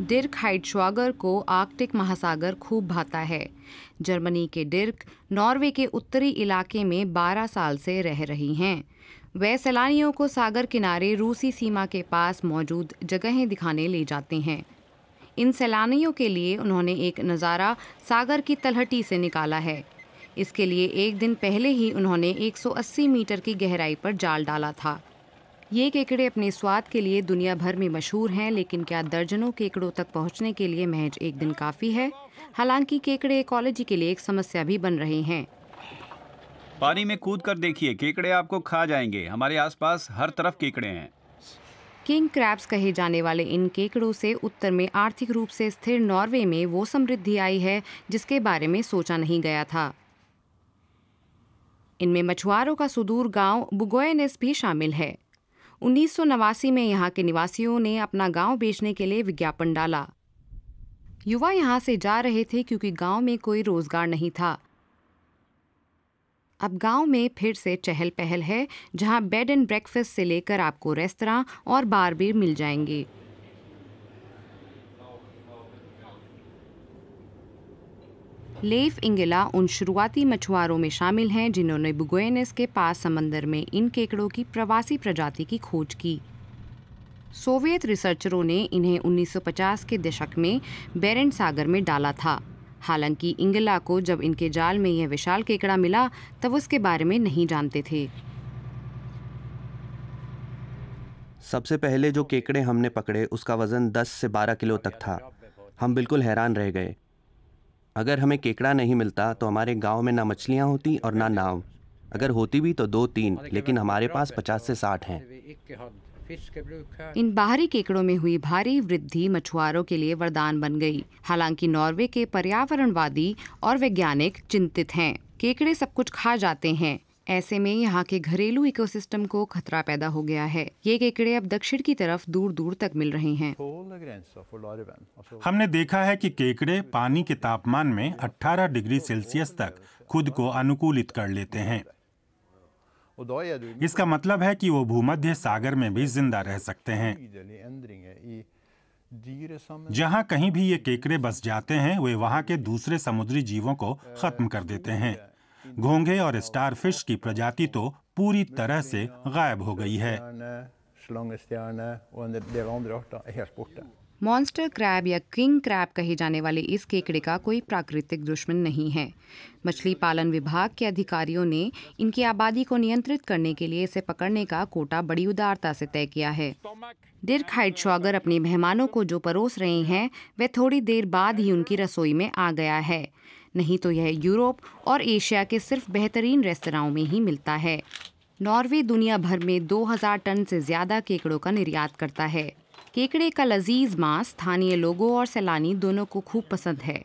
Dirk हाइटश्वागर को Arctic महासागर खूब भाता है जर्मनी के डिर्क नॉर्वे के उत्तरी इलाके में 12 साल से रह रही हैं वे सैलानियों को सागर किनारे रूसी सीमा के पास मौजूद जगहें दिखाने ले जाते हैं इन सैलानियों के लिए उन्होंने एक नज़ारा सागर की तलहटी से निकाला है इसके लिए एक दिन पहले ही उन्होंने 180 मीटर की गहराई पर जाल डाला था ये केकड़े अपने स्वाद के लिए दुनिया भर में मशहूर हैं लेकिन क्या दर्जनों केकड़ों तक पहुंचने के लिए महज एक दिन काफ़ी है हालांकि केकड़े इकोलॉजी के लिए एक समस्या भी बन रहे हैं पानी में कूद कर देखिए केकड़े आपको खा जाएंगे हमारे आसपास हर तरफ केकड़े हैं किंग क्रैब्स कहे जाने वाले इन केकड़ों से उत्तर में आर्थिक रूप से स्थिर नॉर्वे में वो समृद्धि आई है जिसके बारे में सोचा नहीं गया था इनमें मछुआरों का सुदूर गांव बुगोयनेस भी शामिल है उन्नीस में यहाँ के निवासियों ने अपना गांव बेचने के लिए विज्ञापन डाला युवा यहाँ से जा रहे थे क्योंकि गांव में कोई रोजगार नहीं था अब गांव में फिर से चहल पहल है जहां बेड एंड ब्रेकफास्ट से लेकर आपको रेस्तरा और बार भी मिल जाएंगे लेफ इंगिला उन शुरुआती मछुआरों में शामिल हैं जिन्होंने बुगोयनेस के पास समंदर में इन केकड़ों की प्रवासी प्रजाति की खोज की सोवियत रिसर्चरों ने इन्हें 1950 के दशक में बेरन सागर में डाला था हालांकि इंगला को जब इनके जाल में यह विशाल केकड़ा मिला तब उसके बारे में नहीं जानते थे सबसे पहले जो केकड़े हमने पकड़े उसका वज़न 10 से 12 किलो तक था हम बिल्कुल हैरान रह गए अगर हमें केकड़ा नहीं मिलता तो हमारे गांव में ना मछलियां होती और ना नाव अगर होती भी तो दो तीन लेकिन हमारे पास पचास से साठ हैं इन बाहरी केकड़ों में हुई भारी वृद्धि मछुआरों के लिए वरदान बन गई हालांकि नॉर्वे के पर्यावरणवादी और वैज्ञानिक चिंतित हैं केकड़े सब कुछ खा जाते हैं ऐसे में यहाँ के घरेलू इकोसिस्टम को खतरा पैदा हो गया है ये केकड़े अब दक्षिण की तरफ दूर दूर तक मिल रहे हैं हमने देखा है कि केकड़े पानी के तापमान में 18 डिग्री सेल्सियस तक खुद को अनुकूलित कर लेते हैं इसका मतलब है कि वो भूमध्य सागर में भी जिंदा रह सकते हैं जहाँ कहीं भी ये केकड़े बस जाते हैं वे वहाँ के दूसरे समुद्री जीवों को खत्म कर देते हैं घोंघे और स्टारफिश की प्रजाति तो पूरी तरह से गायब हो गई है मॉन्स्टर क्रैब या किंग क्रैब कहे जाने वाले इस केकड़े का कोई प्राकृतिक दुश्मन नहीं है मछली पालन विभाग के अधिकारियों ने इनकी आबादी को नियंत्रित करने के लिए इसे पकड़ने का कोटा बड़ी उदारता से तय किया है डिर्क शॉगर अपने मेहमानों को जो परोस रहे हैं वह थोड़ी देर बाद ही उनकी रसोई में आ गया है नहीं तो यह यूरोप और एशिया के सिर्फ बेहतरीन रेस्तराओं में ही मिलता है नॉर्वे दुनिया भर में 2000 टन से ज़्यादा केकड़ों का निर्यात करता है केकड़े का लजीज मांस स्थानीय लोगों और सैलानी दोनों को खूब पसंद है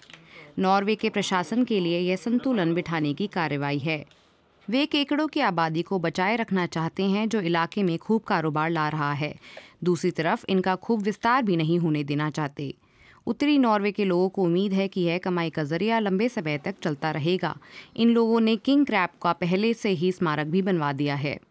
नॉर्वे के प्रशासन के लिए यह संतुलन बिठाने की कार्रवाई है वे केकड़ों की आबादी को बचाए रखना चाहते हैं जो इलाके में खूब कारोबार ला रहा है दूसरी तरफ इनका खूब विस्तार भी नहीं होने देना चाहते उत्तरी नॉर्वे के लोगों को उम्मीद है कि यह कमाई का जरिया लंबे समय तक चलता रहेगा इन लोगों ने किंग क्रैप का पहले से ही स्मारक भी बनवा दिया है